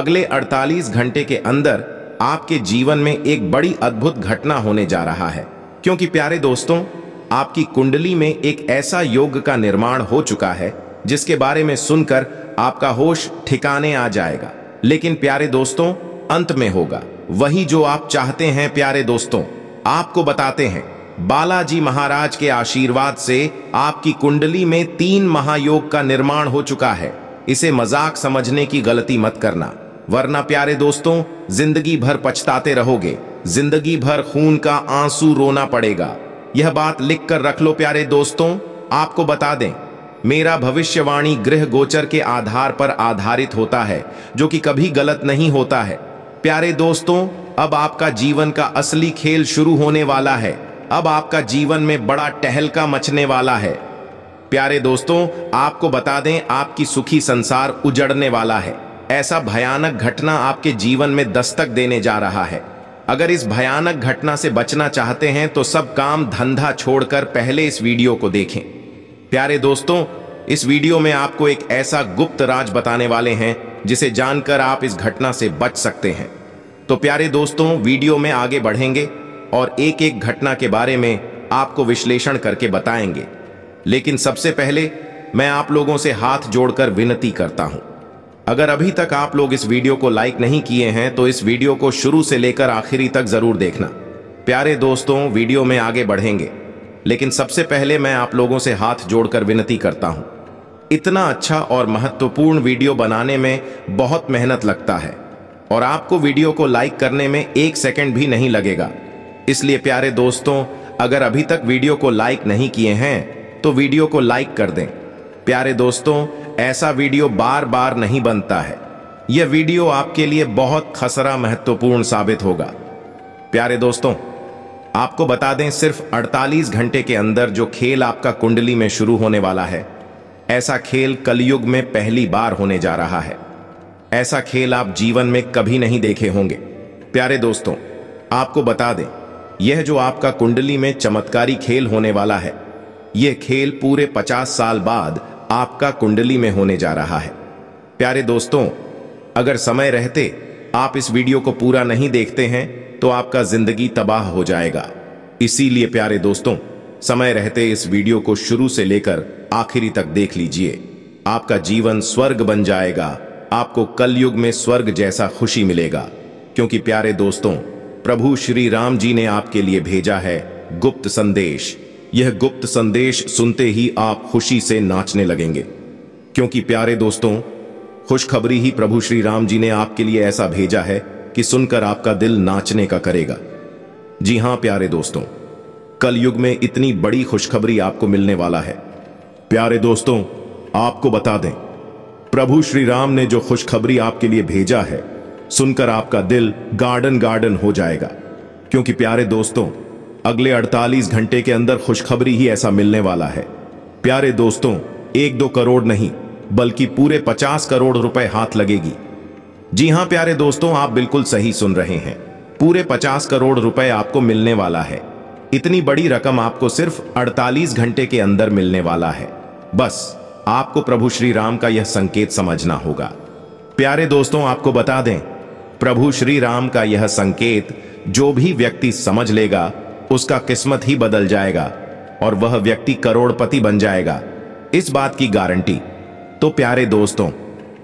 अगले 48 घंटे के अंदर आपके जीवन में एक बड़ी अद्भुत घटना होने जा रहा है क्योंकि प्यारे दोस्तों आपकी कुंडली में एक ऐसा योग का निर्माण हो चुका है जिसके बारे में सुनकर आपका होश ठिकाने आ जाएगा लेकिन प्यारे दोस्तों अंत में होगा वही जो आप चाहते हैं प्यारे दोस्तों आपको बताते हैं बालाजी महाराज के आशीर्वाद से आपकी कुंडली में तीन महायोग का निर्माण हो चुका है इसे मजाक समझने की गलती मत करना वरना प्यारे दोस्तों जिंदगी भर पछताते रहोगे जिंदगी भर खून का आंसू रोना पड़ेगा यह बात लिख कर रख लो प्यारे दोस्तों आपको बता दें मेरा भविष्यवाणी गृह गोचर के आधार पर आधारित होता है जो कि कभी गलत नहीं होता है प्यारे दोस्तों अब आपका जीवन का असली खेल शुरू होने वाला है अब आपका जीवन में बड़ा टहलका मचने वाला है प्यारे दोस्तों आपको बता दें आपकी सुखी संसार उजड़ने वाला है ऐसा भयानक घटना आपके जीवन में दस्तक देने जा रहा है अगर इस भयानक घटना से बचना चाहते हैं तो सब काम धंधा छोड़कर पहले इस वीडियो को देखें प्यारे दोस्तों इस वीडियो में आपको एक ऐसा गुप्त राज बताने वाले हैं जिसे जानकर आप इस घटना से बच सकते हैं तो प्यारे दोस्तों वीडियो में आगे बढ़ेंगे और एक एक घटना के बारे में आपको विश्लेषण करके बताएंगे लेकिन सबसे पहले मैं आप लोगों से हाथ जोड़कर विनती करता हूं अगर अभी तक आप लोग इस वीडियो को लाइक नहीं किए हैं तो इस वीडियो को शुरू से लेकर आखिरी तक जरूर देखना प्यारे दोस्तों वीडियो में आगे बढ़ेंगे लेकिन सबसे पहले मैं आप लोगों से हाथ जोड़कर विनती करता हूं इतना अच्छा और महत्वपूर्ण वीडियो बनाने में बहुत मेहनत लगता है और आपको वीडियो को लाइक करने में एक सेकंड भी नहीं लगेगा इसलिए प्यारे दोस्तों अगर अभी तक वीडियो को लाइक नहीं किए हैं तो वीडियो को लाइक कर दें प्यारे दोस्तों ऐसा वीडियो बार बार नहीं बनता है यह वीडियो आपके लिए बहुत खसरा महत्वपूर्ण साबित होगा प्यारे दोस्तों आपको बता दें सिर्फ 48 घंटे के अंदर जो खेल आपका कुंडली में शुरू होने वाला है ऐसा खेल कलयुग में पहली बार होने जा रहा है ऐसा खेल आप जीवन में कभी नहीं देखे होंगे प्यारे दोस्तों आपको बता दें यह जो आपका कुंडली में चमत्कारी खेल होने वाला है यह खेल पूरे 50 साल बाद आपका कुंडली में होने जा रहा है प्यारे दोस्तों अगर समय रहते आप इस वीडियो को पूरा नहीं देखते हैं तो आपका जिंदगी तबाह हो जाएगा इसीलिए प्यारे दोस्तों समय रहते इस वीडियो को शुरू से लेकर आखिरी तक देख लीजिए आपका जीवन स्वर्ग बन जाएगा आपको कलयुग में स्वर्ग जैसा खुशी मिलेगा क्योंकि प्यारे दोस्तों प्रभु श्री राम जी ने आपके लिए भेजा है गुप्त संदेश यह गुप्त संदेश सुनते ही आप खुशी से नाचने लगेंगे क्योंकि प्यारे दोस्तों खुशखबरी ही प्रभु श्री राम जी ने आपके लिए ऐसा भेजा है कि सुनकर आपका दिल नाचने का करेगा जी हां प्यारे दोस्तों कलयुग में इतनी बड़ी खुशखबरी आपको मिलने वाला है प्यारे दोस्तों आपको बता दें प्रभु श्री राम ने जो खुशखबरी आपके लिए भेजा है सुनकर आपका दिल गार्डन गार्डन हो जाएगा क्योंकि प्यारे दोस्तों अगले 48 घंटे के अंदर खुशखबरी ही ऐसा मिलने वाला है प्यारे दोस्तों एक दो करोड़ नहीं बल्कि पूरे 50 करोड़ रुपए हाथ लगेगी जी हां प्यारे दोस्तों आप बिल्कुल सही सुन रहे हैं पूरे 50 करोड़ रुपए आपको मिलने वाला है इतनी बड़ी रकम आपको सिर्फ 48 घंटे के अंदर मिलने वाला है बस आपको प्रभु श्री राम का यह संकेत समझना होगा प्यारे दोस्तों आपको बता दें प्रभु श्री राम का यह संकेत जो भी व्यक्ति समझ लेगा उसका किस्मत ही बदल जाएगा और वह व्यक्ति करोड़पति बन जाएगा इस बात की गारंटी तो प्यारे दोस्तों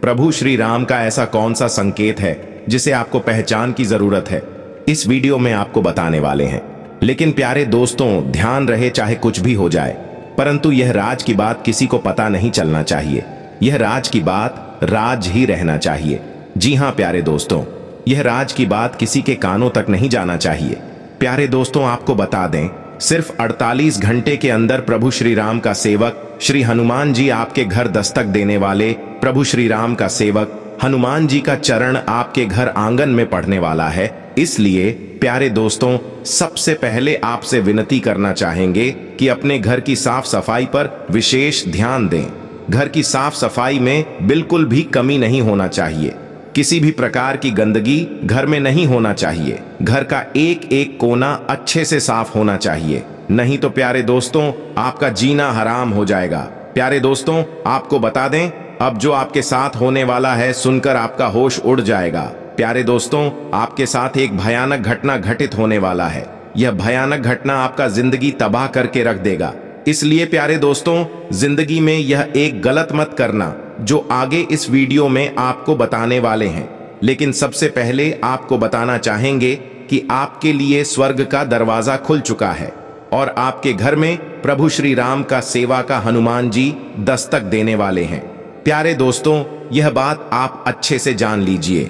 प्रभु श्री राम का ऐसा कौन सा संकेत है जिसे आपको पहचान की जरूरत है इस वीडियो में आपको बताने वाले हैं लेकिन प्यारे दोस्तों ध्यान रहे चाहे कुछ भी हो जाए परंतु यह राज की बात किसी को पता नहीं चलना चाहिए यह राज की बात राज ही रहना चाहिए जी हाँ प्यारे दोस्तों यह राज की बात किसी के कानों तक नहीं जाना चाहिए प्यारे दोस्तों आपको बता दें सिर्फ 48 घंटे के अंदर प्रभु श्री राम का सेवक श्री हनुमान जी आपके घर दस्तक देने वाले प्रभु श्री राम का सेवक हनुमान जी का चरण आपके घर आंगन में पढ़ने वाला है इसलिए प्यारे दोस्तों सबसे पहले आपसे विनती करना चाहेंगे कि अपने घर की साफ सफाई पर विशेष ध्यान दें घर की साफ सफाई में बिल्कुल भी कमी नहीं होना चाहिए किसी भी प्रकार की गंदगी घर में नहीं होना चाहिए घर का एक एक कोना अच्छे से साफ होना चाहिए नहीं तो प्यारे दोस्तों आपका जीना हराम हो जाएगा प्यारे दोस्तों आपको बता दें अब जो आपके साथ होने वाला है सुनकर आपका होश उड़ जाएगा प्यारे दोस्तों आपके साथ एक भयानक घटना घटित होने वाला है यह भयानक घटना आपका जिंदगी तबाह करके रख देगा इसलिए प्यारे दोस्तों जिंदगी में यह एक गलत मत करना जो आगे इस वीडियो में आपको बताने वाले हैं लेकिन सबसे पहले आपको बताना चाहेंगे कि आपके लिए स्वर्ग का दरवाजा खुल चुका है और आपके घर में प्रभु श्री राम का सेवा का हनुमान जी दस्तक देने वाले हैं प्यारे दोस्तों यह बात आप अच्छे से जान लीजिए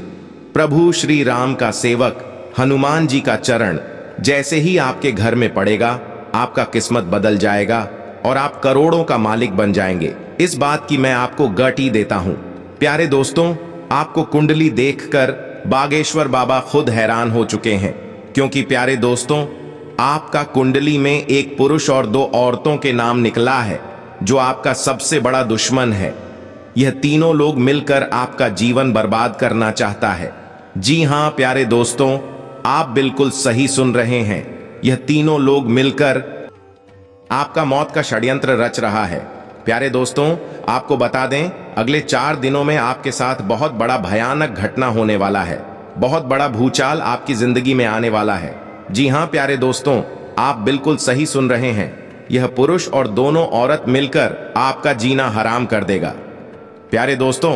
प्रभु श्री राम का सेवक हनुमान जी का चरण जैसे ही आपके घर में पड़ेगा आपका किस्मत बदल जाएगा और आप करोड़ों का मालिक बन जाएंगे इस बात की मैं आपको गटी देता हूं प्यारे दोस्तों आपको कुंडली देखकर बागेश्वर बाबा खुद हैरान हो चुके हैं क्योंकि प्यारे दोस्तों आपका कुंडली में एक पुरुष और दो औरतों के नाम निकला है जो आपका सबसे बड़ा दुश्मन है यह तीनों लोग मिलकर आपका जीवन बर्बाद करना चाहता है जी हाँ प्यारे दोस्तों आप बिल्कुल सही सुन रहे हैं यह तीनों लोग मिलकर आपका मौत का षड्यंत्र रच रहा है प्यारे दोस्तों आपको बता दें अगले चार दिनों में आपके साथ बहुत बड़ा भयानक घटना होने वाला है बहुत बड़ा भूचाल आपकी जिंदगी में आने वाला है जी हाँ प्यारे दोस्तों आप बिल्कुल सही सुन रहे हैं यह पुरुष और दोनों औरत मिलकर आपका जीना हराम कर देगा प्यारे दोस्तों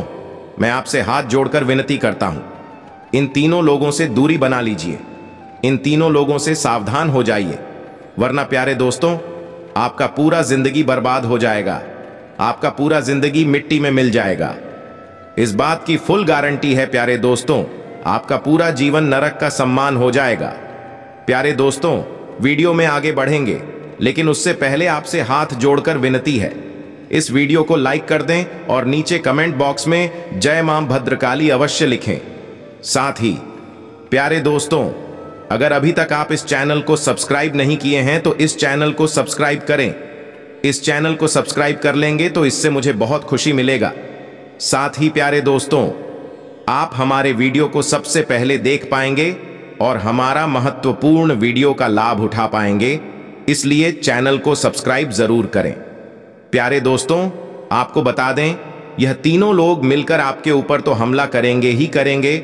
मैं आपसे हाथ जोड़कर विनती करता हूं इन तीनों लोगों से दूरी बना लीजिए इन तीनों लोगों से सावधान हो जाइए वरना प्यारे दोस्तों आपका पूरा जिंदगी बर्बाद हो जाएगा आपका पूरा जिंदगी मिट्टी में मिल जाएगा इस बात की फुल गारंटी है प्यारे दोस्तों आपका पूरा जीवन नरक का सम्मान हो जाएगा प्यारे दोस्तों वीडियो में आगे बढ़ेंगे लेकिन उससे पहले आपसे हाथ जोड़कर विनती है इस वीडियो को लाइक कर दें और नीचे कमेंट बॉक्स में जय मां भद्रकाली अवश्य लिखें साथ ही प्यारे दोस्तों अगर अभी तक आप इस चैनल को सब्सक्राइब नहीं किए हैं तो इस चैनल को सब्सक्राइब करें इस चैनल को सब्सक्राइब कर लेंगे तो इससे मुझे बहुत खुशी मिलेगा साथ ही प्यारे दोस्तों आप हमारे वीडियो को सबसे पहले देख पाएंगे और हमारा महत्वपूर्ण वीडियो का लाभ उठा पाएंगे इसलिए चैनल को सब्सक्राइब जरूर करें प्यारे दोस्तों आपको बता दें यह तीनों लोग मिलकर आपके ऊपर तो हमला करेंगे ही करेंगे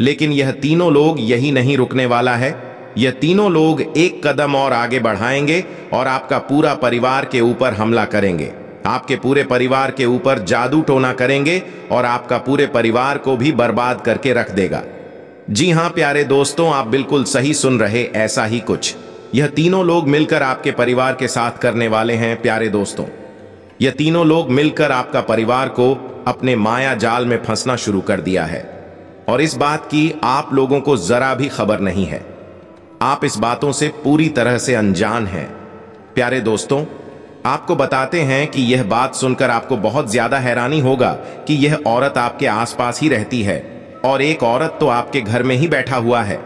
लेकिन यह तीनों लोग यही नहीं रुकने वाला है यह तीनों लोग एक कदम और आगे बढ़ाएंगे और आपका पूरा परिवार के ऊपर हमला करेंगे आपके पूरे परिवार के ऊपर जादू टोना करेंगे और आपका पूरे परिवार को भी बर्बाद करके रख देगा जी हाँ प्यारे दोस्तों आप बिल्कुल सही सुन रहे ऐसा ही कुछ यह तीनों लोग मिलकर आपके परिवार के साथ करने वाले हैं प्यारे दोस्तों ये तीनों लोग मिलकर आपका परिवार को अपने माया जाल में फंसना शुरू कर दिया है और इस बात की आप लोगों को जरा भी खबर नहीं है आप इस बातों से पूरी तरह से अनजान हैं प्यारे दोस्तों आपको बताते हैं कि यह बात सुनकर आपको बहुत ज्यादा हैरानी होगा कि यह औरत आपके आसपास ही रहती है और एक औरत तो आपके घर में ही बैठा हुआ है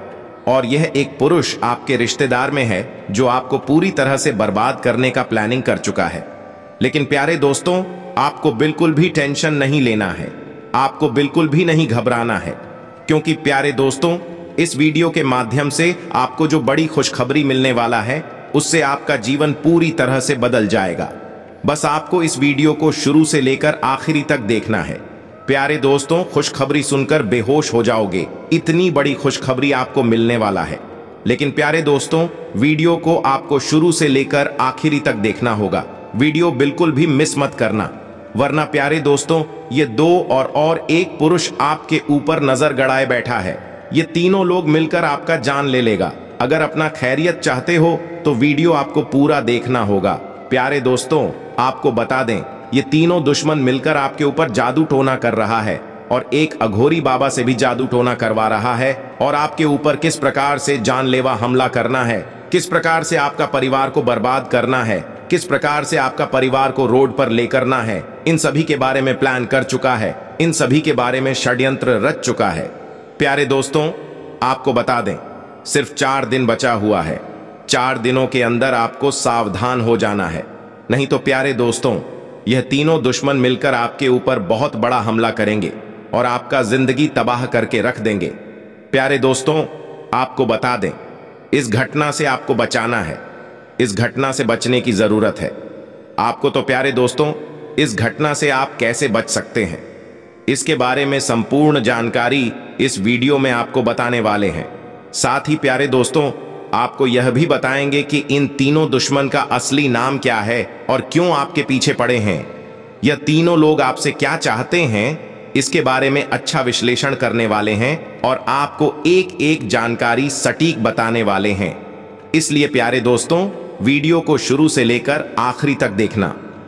और यह एक पुरुष आपके रिश्तेदार में है जो आपको पूरी तरह से बर्बाद करने का प्लानिंग कर चुका है लेकिन प्यारे दोस्तों आपको बिल्कुल भी टेंशन नहीं लेना है आपको बिल्कुल भी नहीं घबराना है क्योंकि प्यारे दोस्तों इस वीडियो के माध्यम से आपको जो बड़ी खुशखबरी मिलने वाला है उससे आपका जीवन पूरी तरह से बदल जाएगा बस आपको इस वीडियो को शुरू से लेकर आखिरी तक देखना है प्यारे दोस्तों खुशखबरी सुनकर बेहोश हो जाओगे इतनी बड़ी खुशखबरी आपको मिलने वाला है लेकिन प्यारे दोस्तों वीडियो को आपको शुरू से लेकर आखिरी तक देखना होगा वीडियो बिल्कुल भी मिस मत करना वरना प्यारे दोस्तों ये दो और और एक पुरुष आपके ऊपर नजर गड़ाए बैठा है ये तीनों लोग मिलकर आपका जान ले लेगा अगर अपना खैरियत चाहते हो तो वीडियो आपको पूरा देखना होगा प्यारे दोस्तों आपको बता दें ये तीनों दुश्मन मिलकर आपके ऊपर जादू टोना कर रहा है और एक अघोरी बाबा से भी जादू टोना करवा रहा है और आपके ऊपर किस प्रकार से जानलेवा हमला करना है किस प्रकार से आपका परिवार को बर्बाद करना है किस प्रकार से आपका परिवार को रोड पर ले करना है इन सभी के बारे में प्लान कर चुका है इन सभी के बारे में षड्यंत्र रच चुका है प्यारे दोस्तों आपको बता दें सिर्फ चार दिन बचा हुआ है चार दिनों के अंदर आपको सावधान हो जाना है नहीं तो प्यारे दोस्तों यह तीनों दुश्मन मिलकर आपके ऊपर बहुत बड़ा हमला करेंगे और आपका जिंदगी तबाह करके रख देंगे प्यारे दोस्तों आपको बता दें इस घटना से आपको बचाना है इस घटना से बचने की ज़रूरत है आपको तो प्यारे दोस्तों इस घटना से आप कैसे बच सकते हैं इसके बारे में संपूर्ण जानकारी इस वीडियो में आपको बताने वाले हैं साथ ही प्यारे दोस्तों आपको यह भी बताएंगे कि इन तीनों दुश्मन का असली नाम क्या है और क्यों आपके पीछे पड़े हैं यह तीनों लोग आपसे क्या चाहते हैं इसके बारे में अच्छा विश्लेषण करने वाले हैं और आपको एक एक जानकारी सटीक बताने वाले हैं इसलिए प्यारे दोस्तों वीडियो को शुरू से लेकर आखिरी तक देखना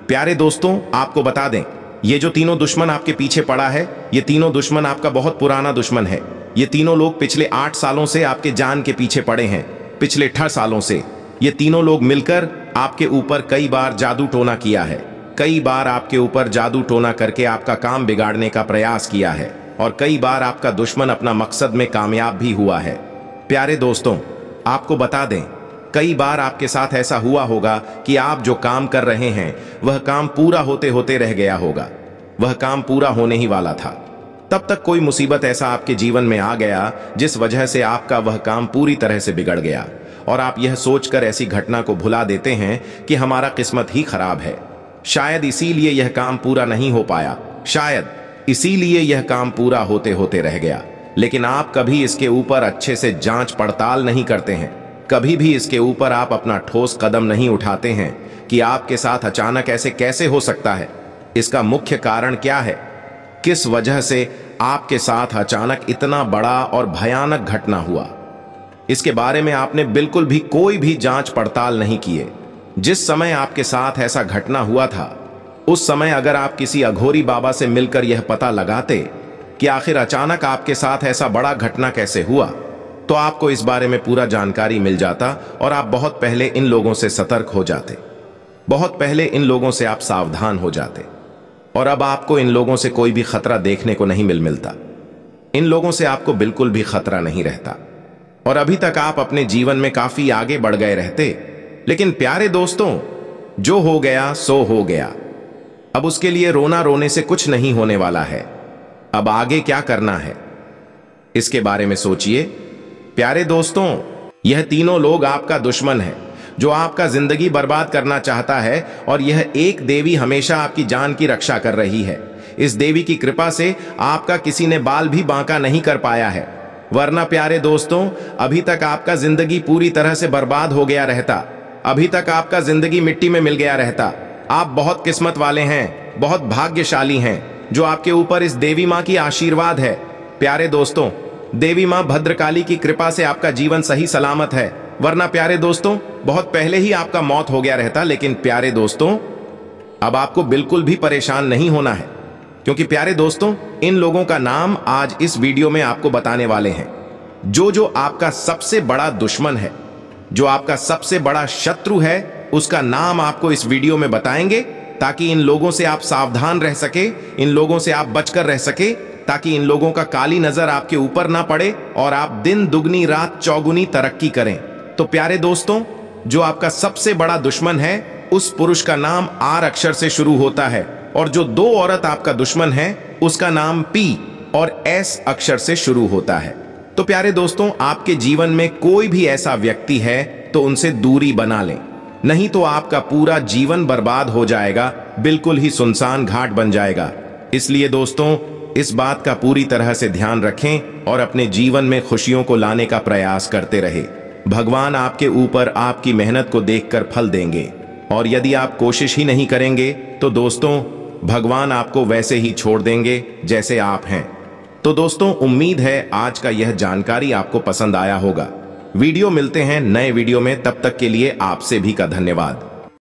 प्यारे दोस्तों आपको बता दें ये जो तीनों दुश्मन आपके पीछे पड़ा है ये तीनों दुश्मन आपका बहुत पुराना दुश्मन है ये तीनों लोग पिछले आठ सालों से आपके जान के पीछे पड़े हैं पिछले अठारह सालों से ये तीनों लोग मिलकर आपके ऊपर कई बार जादू टोना किया है कई बार आपके ऊपर जादू टोना करके आपका काम बिगाड़ने का प्रयास किया है और कई बार आपका दुश्मन अपना मकसद में कामयाब भी हुआ है प्यारे दोस्तों आपको बता दें कई बार आपके साथ ऐसा हुआ होगा कि आप जो काम कर रहे हैं वह काम पूरा होते होते रह गया होगा वह काम पूरा होने ही वाला था तब तक कोई मुसीबत ऐसा आपके जीवन में आ गया जिस वजह से आपका वह काम पूरी तरह से बिगड़ गया और आप यह सोचकर ऐसी घटना को भुला देते हैं कि हमारा किस्मत ही खराब है शायद इसीलिए यह काम पूरा नहीं हो पाया शायद इसीलिए यह काम पूरा होते होते रह गया लेकिन आप कभी इसके ऊपर अच्छे से जांच पड़ताल नहीं करते हैं कभी भी इसके ऊपर आप अपना ठोस कदम नहीं उठाते हैं कि आपके साथ अचानक ऐसे कैसे हो सकता है इसका मुख्य कारण क्या है किस वजह से आपके साथ अचानक इतना बड़ा और भयानक घटना हुआ इसके बारे में आपने बिल्कुल भी कोई भी जांच पड़ताल नहीं किए जिस समय आपके साथ ऐसा घटना हुआ था उस समय अगर आप किसी अघोरी बाबा से मिलकर यह पता लगाते कि आखिर अचानक आपके साथ ऐसा बड़ा घटना कैसे हुआ तो आपको इस बारे में पूरा जानकारी मिल जाता और आप बहुत पहले इन लोगों से सतर्क हो जाते बहुत पहले इन लोगों से आप सावधान हो जाते और अब आपको इन लोगों से कोई भी खतरा देखने को नहीं मिल मिलता इन लोगों से आपको बिल्कुल भी खतरा नहीं रहता और अभी तक आप अपने जीवन में काफी आगे बढ़ गए रहते लेकिन प्यारे दोस्तों जो हो गया सो हो गया अब उसके लिए रोना रोने से कुछ नहीं होने वाला है अब आगे क्या करना है इसके बारे में सोचिए प्यारे दोस्तों यह तीनों लोग आपका दुश्मन है जो आपका जिंदगी बर्बाद करना चाहता है और यह एक देवी हमेशा आपकी जान की रक्षा कर रही है इस देवी की कृपा से आपका किसी ने बाल भी बांका नहीं कर पाया है वरना प्यारे दोस्तों अभी तक आपका जिंदगी पूरी तरह से बर्बाद हो गया रहता अभी तक आपका जिंदगी मिट्टी में मिल गया रहता आप बहुत किस्मत वाले हैं बहुत भाग्यशाली हैं जो आपके ऊपर इस देवी माँ की आशीर्वाद है प्यारे दोस्तों देवी माँ भद्रकाली की कृपा से आपका जीवन सही सलामत है वरना प्यारे दोस्तों बहुत पहले ही आपका मौत हो गया रहता लेकिन प्यारे दोस्तों अब आपको बिल्कुल भी परेशान नहीं होना है क्योंकि प्यारे दोस्तों इन लोगों का नाम आज इस वीडियो में आपको बताने वाले हैं जो जो आपका सबसे बड़ा दुश्मन है जो आपका सबसे बड़ा शत्रु है उसका नाम आपको इस वीडियो में बताएंगे ताकि इन लोगों से आप सावधान रह सके इन लोगों से आप बचकर रह सके ताकि इन लोगों का काली नज़र आपके ऊपर ना पड़े और आप दिन दुगनी रात चौगुनी तरक्की करें तो प्यारे दोस्तों जो आपका सबसे बड़ा दुश्मन है उस पुरुष का नाम आर अक्षर से शुरू होता है और जो दो औरत आपका दुश्मन है उसका नाम पी और एस अक्षर से शुरू होता है तो प्यारे दोस्तों आपके जीवन में कोई भी ऐसा व्यक्ति है तो उनसे दूरी बना लें नहीं तो आपका पूरा जीवन बर्बाद हो जाएगा बिल्कुल ही सुनसान घाट बन जाएगा इसलिए दोस्तों इस बात का पूरी तरह से ध्यान रखें और अपने जीवन में खुशियों को लाने का प्रयास करते रहे भगवान आपके ऊपर आपकी मेहनत को देखकर फल देंगे और यदि आप कोशिश ही नहीं करेंगे तो दोस्तों भगवान आपको वैसे ही छोड़ देंगे जैसे आप हैं तो दोस्तों उम्मीद है आज का यह जानकारी आपको पसंद आया होगा वीडियो मिलते हैं नए वीडियो में तब तक के लिए आपसे भी का धन्यवाद